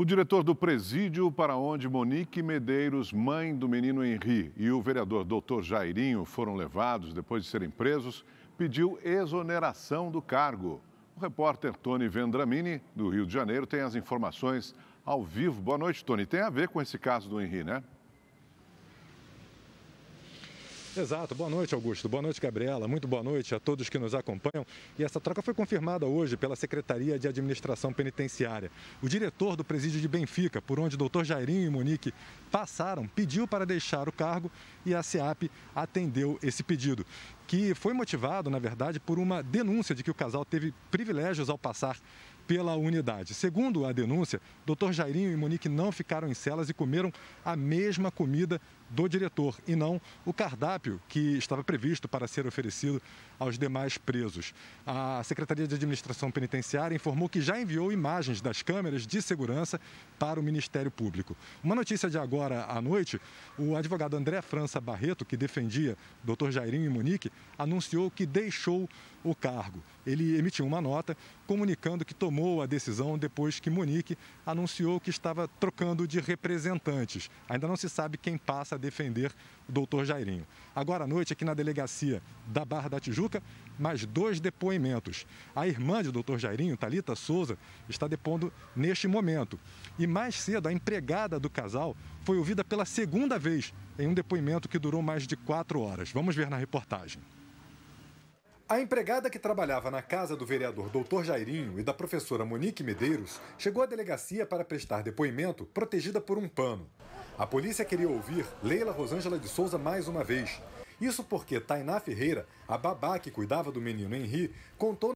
O diretor do presídio para onde Monique Medeiros, mãe do menino Henri, e o vereador Dr. Jairinho foram levados depois de serem presos, pediu exoneração do cargo. O repórter Tony Vendramini, do Rio de Janeiro, tem as informações ao vivo. Boa noite, Tony. Tem a ver com esse caso do Henri, né? Exato. Boa noite, Augusto. Boa noite, Gabriela. Muito boa noite a todos que nos acompanham. E essa troca foi confirmada hoje pela Secretaria de Administração Penitenciária. O diretor do presídio de Benfica, por onde o doutor Jairinho e Monique passaram, pediu para deixar o cargo e a SEAP atendeu esse pedido, que foi motivado, na verdade, por uma denúncia de que o casal teve privilégios ao passar pela unidade. Segundo a denúncia, Dr. Jairinho e Monique não ficaram em celas e comeram a mesma comida do diretor e não o cardápio que estava previsto para ser oferecido aos demais presos. A Secretaria de Administração Penitenciária informou que já enviou imagens das câmeras de segurança para o Ministério Público. Uma notícia de agora à noite, o advogado André França Barreto, que defendia Dr. Jairinho e Monique, anunciou que deixou o cargo. Ele emitiu uma nota comunicando que tomou tomou a decisão depois que Munique anunciou que estava trocando de representantes. Ainda não se sabe quem passa a defender o doutor Jairinho. Agora à noite, aqui na delegacia da Barra da Tijuca, mais dois depoimentos. A irmã do doutor Jairinho, Talita Souza, está depondo neste momento. E mais cedo, a empregada do casal foi ouvida pela segunda vez em um depoimento que durou mais de quatro horas. Vamos ver na reportagem. A empregada que trabalhava na casa do vereador Dr. Jairinho e da professora Monique Medeiros chegou à delegacia para prestar depoimento protegida por um pano. A polícia queria ouvir Leila Rosângela de Souza mais uma vez. Isso porque Tainá Ferreira, a babá que cuidava do menino Henri, contou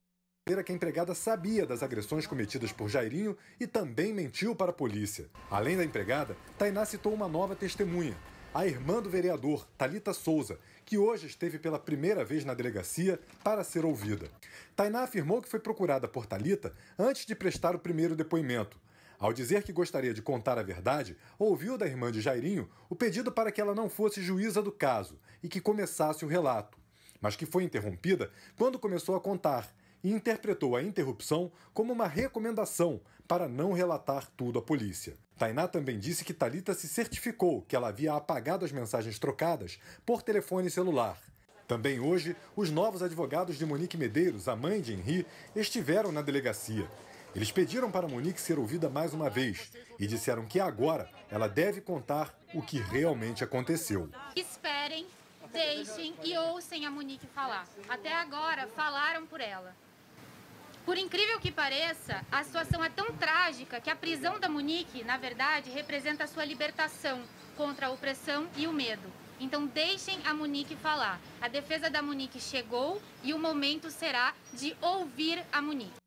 que a empregada sabia das agressões cometidas por Jairinho e também mentiu para a polícia. Além da empregada, Tainá citou uma nova testemunha, a irmã do vereador, Talita Souza, que hoje esteve pela primeira vez na delegacia para ser ouvida. Tainá afirmou que foi procurada por Talita antes de prestar o primeiro depoimento. Ao dizer que gostaria de contar a verdade, ouviu da irmã de Jairinho o pedido para que ela não fosse juíza do caso e que começasse o relato, mas que foi interrompida quando começou a contar e interpretou a interrupção como uma recomendação para não relatar tudo à polícia. Tainá também disse que Talita se certificou que ela havia apagado as mensagens trocadas por telefone celular. Também hoje, os novos advogados de Monique Medeiros, a mãe de Henri, estiveram na delegacia. Eles pediram para Monique ser ouvida mais uma vez e disseram que agora ela deve contar o que realmente aconteceu. Esperem, deixem e ouçam a Monique falar. Até agora falaram por ela. Por incrível que pareça, a situação é tão trágica que a prisão da Monique, na verdade, representa a sua libertação contra a opressão e o medo. Então deixem a Monique falar. A defesa da Monique chegou e o momento será de ouvir a Monique.